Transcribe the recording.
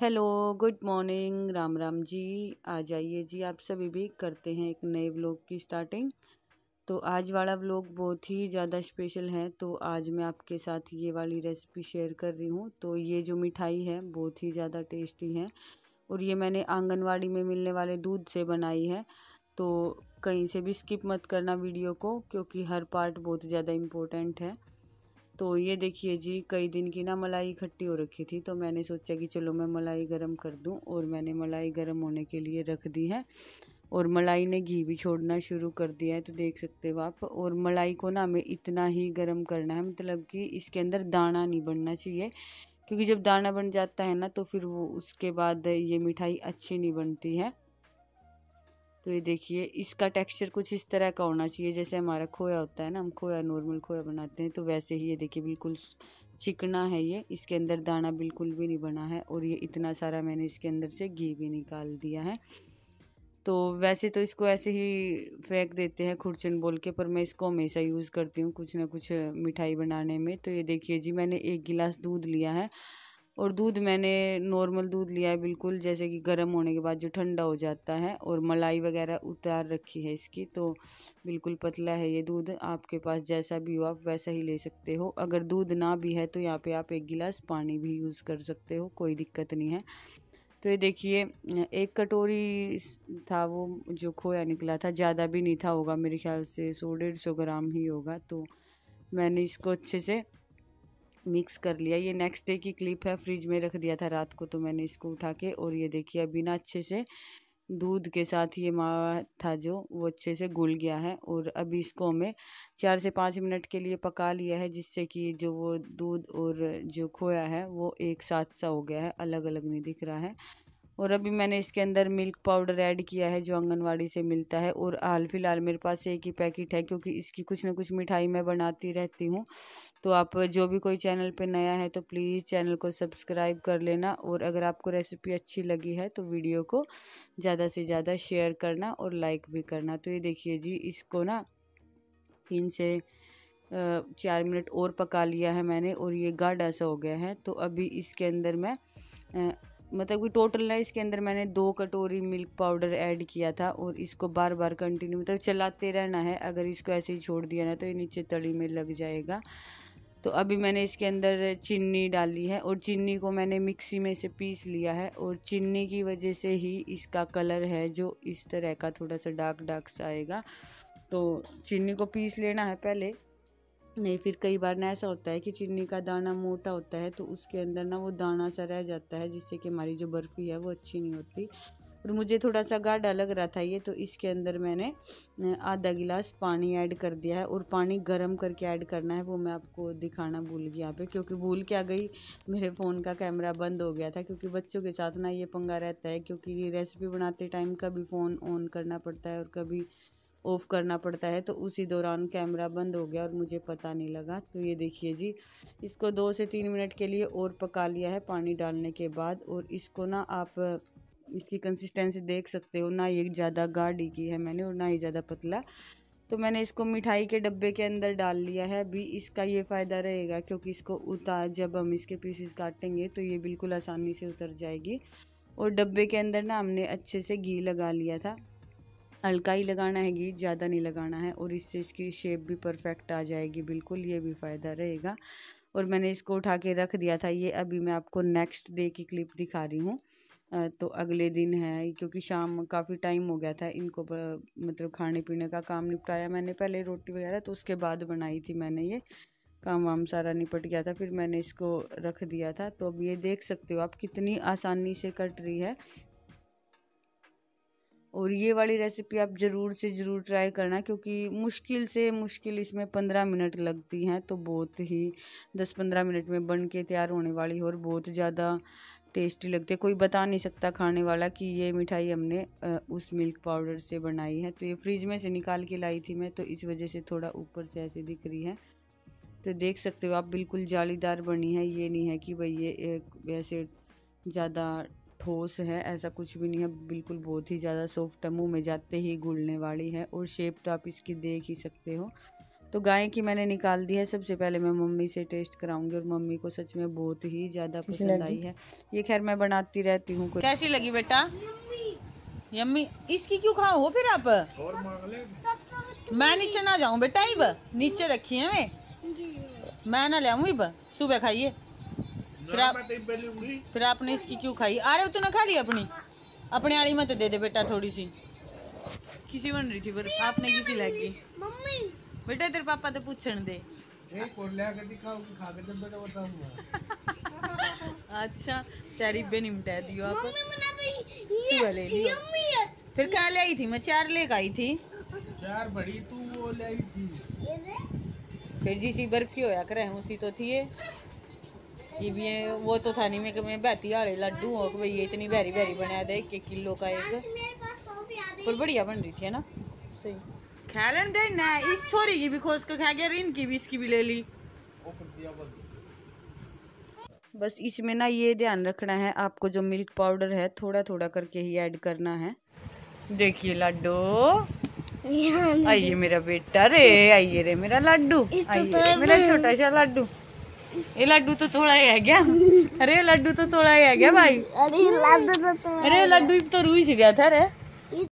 hello good morning Ram Ram ji आ जाइए जी आप सभी भी करते हैं एक नए ब्लॉग की स्टार्टिंग तो आज वाला ब्लॉग बहुत ही ज़्यादा स्पेशल है तो आज मैं आपके साथ ये वाली रेसिपी शेयर कर रही हूँ तो ये जो मिठाई है बहुत ही ज़्यादा टेस्टी है और ये मैंने आंगनवाड़ी में मिलने वाले दूध से बनाई है तो कहीं से भी स्किप मत करना वीडियो को क्योंकि हर पार्ट बहुत ज़्यादा इम्पोर्टेंट है तो ये देखिए जी कई दिन की ना मलाई इकट्ठी हो रखी थी तो मैंने सोचा कि चलो मैं मलाई गर्म कर दूँ और मैंने मलाई गर्म होने के लिए रख दी है और मलाई ने घी भी छोड़ना शुरू कर दिया है तो देख सकते हो आप और मलाई को ना हमें इतना ही गर्म करना है मतलब कि इसके अंदर दाना नहीं बनना चाहिए क्योंकि जब दाना बन जाता है ना तो फिर वो उसके बाद ये मिठाई अच्छी नहीं बनती है तो ये देखिए इसका टेक्सचर कुछ इस तरह का होना चाहिए जैसे हमारा खोया होता है ना हम खोया नॉर्मल खोया बनाते हैं तो वैसे ही ये देखिए बिल्कुल चिकना है ये इसके अंदर दाना बिल्कुल भी नहीं बना है और ये इतना सारा मैंने इसके अंदर से घी भी निकाल दिया है तो वैसे तो इसको ऐसे ही फेंक देते हैं खुरचन बोल के पर मैं इसको हमेशा यूज़ करती हूँ कुछ ना कुछ मिठाई बनाने में तो ये देखिए जी मैंने एक गिलास दूध लिया है और दूध मैंने नॉर्मल दूध लिया है बिल्कुल जैसे कि गर्म होने के बाद जो ठंडा हो जाता है और मलाई वगैरह उतार रखी है इसकी तो बिल्कुल पतला है ये दूध आपके पास जैसा भी हो आप वैसा ही ले सकते हो अगर दूध ना भी है तो यहाँ पे आप एक गिलास पानी भी यूज़ कर सकते हो कोई दिक्कत नहीं है तो ये देखिए एक कटोरी था वो जो खोया निकला था ज़्यादा भी नहीं था होगा मेरे ख्याल से सौ डेढ़ सौ ग्राम ही होगा तो मैंने इसको अच्छे से मिक्स कर लिया ये नेक्स्ट डे की क्लिप है फ्रिज में रख दिया था रात को तो मैंने इसको उठा के और ये देखिए अभी ना अच्छे से दूध के साथ ये मावा था जो वो अच्छे से घुल गया है और अभी इसको हमें चार से पाँच मिनट के लिए पका लिया है जिससे कि जो वो दूध और जो खोया है वो एक साथ सा हो गया है अलग अलग नहीं दिख रहा है और अभी मैंने इसके अंदर मिल्क पाउडर ऐड किया है जो आंगनवाड़ी से मिलता है और हाल फिलहाल मेरे पास एक ही पैकेट है क्योंकि इसकी कुछ ना कुछ मिठाई मैं बनाती रहती हूँ तो आप जो भी कोई चैनल पे नया है तो प्लीज़ चैनल को सब्सक्राइब कर लेना और अगर आपको रेसिपी अच्छी लगी है तो वीडियो को ज़्यादा से ज़्यादा शेयर करना और लाइक भी करना तो ये देखिए जी इसको ना तीन से चार मिनट और पका लिया है मैंने और ये गाढ़ा सा हो गया है तो अभी इसके अंदर मैं मतलब कि टोटल ना इसके अंदर मैंने दो कटोरी मिल्क पाउडर ऐड किया था और इसको बार बार कंटिन्यू मतलब चलाते रहना है अगर इसको ऐसे ही छोड़ दिया ना तो ये नीचे तड़ी में लग जाएगा तो अभी मैंने इसके अंदर चीनी डाली है और चीनी को मैंने मिक्सी में से पीस लिया है और चीनी की वजह से ही इसका कलर है जो इस तरह का थोड़ा सा डार्क डार्क सा आएगा तो चीनी को पीस लेना है पहले नहीं फिर कई बार ना ऐसा होता है कि चीनी का दाना मोटा होता है तो उसके अंदर ना वो दाना सा रह जाता है जिससे कि हमारी जो बर्फ़ी है वो अच्छी नहीं होती और मुझे थोड़ा सा गाढ़ा लग रहा था ये तो इसके अंदर मैंने आधा गिलास पानी ऐड कर दिया है और पानी गर्म करके ऐड करना है वो मैं आपको दिखाना भूल गई यहाँ पे क्योंकि भूल के आ गई मेरे फ़ोन का कैमरा बंद हो गया था क्योंकि बच्चों के साथ ना ये पंगा रहता है क्योंकि रेसिपी बनाते टाइम कभी फ़ोन ऑन करना पड़ता है और कभी ऑफ़ करना पड़ता है तो उसी दौरान कैमरा बंद हो गया और मुझे पता नहीं लगा तो ये देखिए जी इसको दो से तीन मिनट के लिए और पका लिया है पानी डालने के बाद और इसको ना आप इसकी कंसिस्टेंसी देख सकते हो ना ये ज़्यादा गाढ़ी की है मैंने और ना ही ज़्यादा पतला तो मैंने इसको मिठाई के डब्बे के अंदर डाल लिया है अभी इसका ये फ़ायदा रहेगा क्योंकि इसको उतार जब हम इसके पीसेस काटेंगे तो ये बिल्कुल आसानी से उतर जाएगी और डब्बे के अंदर ना हमने अच्छे से घी लगा लिया था हल्का ही लगाना है घी ज़्यादा नहीं लगाना है और इससे इसकी शेप भी परफेक्ट आ जाएगी बिल्कुल ये भी फ़ायदा रहेगा और मैंने इसको उठा के रख दिया था ये अभी मैं आपको नेक्स्ट डे की क्लिप दिखा रही हूँ तो अगले दिन है क्योंकि शाम काफ़ी टाइम हो गया था इनको मतलब खाने पीने का काम निपटाया मैंने पहले रोटी वगैरह तो उसके बाद बनाई थी मैंने ये काम वाम सारा निपट गया था फिर मैंने इसको रख दिया था तो अब ये देख सकते हो आप कितनी आसानी से कट रही है और ये वाली रेसिपी आप ज़रूर से ज़रूर ट्राई करना क्योंकि मुश्किल से मुश्किल इसमें पंद्रह मिनट लगती हैं तो बहुत ही दस पंद्रह मिनट में बन के तैयार होने वाली है और बहुत ज़्यादा टेस्टी लगती है कोई बता नहीं सकता खाने वाला कि ये मिठाई हमने उस मिल्क पाउडर से बनाई है तो ये फ्रिज में से निकाल के लाई थी मैं तो इस वजह से थोड़ा ऊपर से ऐसे दिख रही है तो देख सकते हो आप बिल्कुल जालीदार बनी है ये नहीं है कि भाई ये ऐसे ज़्यादा ठोस है ऐसा कुछ भी नहीं है बिल्कुल बहुत ही ज़्यादा सॉफ्ट है मुँह में जाते ही घुलने वाली है और शेप तो आप इसकी देख ही सकते हो तो गाय की मैंने निकाल दी है सबसे पहले मैं मम्मी से टेस्ट कराऊंगी और मम्मी को सच में बहुत ही ज़्यादा पसंद आई है ये खैर मैं बनाती रहती हूँ कैसी लगी बेटा यम्मी इसकी क्यों खाओ हो फिर आप और मैं नीचे ना जाऊँ बेटा इब नीचे रखी है मैं मैं ना ले सुबह खाइए फिर आप फिर आपने इसकी क्यों खाई आ रहे हो तो ना खा ली अपनी अपने वाली मत दे दे बेटा थोड़ी सी किसी बन रही थी पर आपने किसी लग गई बेटा तेरे पापा तो पूछ दे अच्छा सारी बे निमटा दियो आप तो ले लियो फिर क्या ले आई थी मैं चार ले आई थी चार बड़ी तू वो ले आई थी फिर जिस बर्फी होया करे उसी तो थी ये ये वो तो था नहीं मैं बैती वाले लड्डू और भैया इतनी बैरी बैरी बनाया था एक एक किलो का एक तो पर बढ़िया बन रही थी है ना सही खा लेने दे ना इस छोरी की भी खोज कर खा गया इनकी भी इसकी भी ले ली बस इसमें ना ये ध्यान रखना है आपको जो मिल्क पाउडर है थोड़ा थोड़ा करके ही ऐड करना है देखिए लड्डू आइए मेरा बेटा रे आइए रे मेरा लड्डू तो आइए मेरा छोटा सा लड्डू ये लड्डू तो थोड़ा ही है क्या अरे लड्डू तो थोड़ा ही है क्या भाई अरे लड्डू तो रू ही तो गया था अरे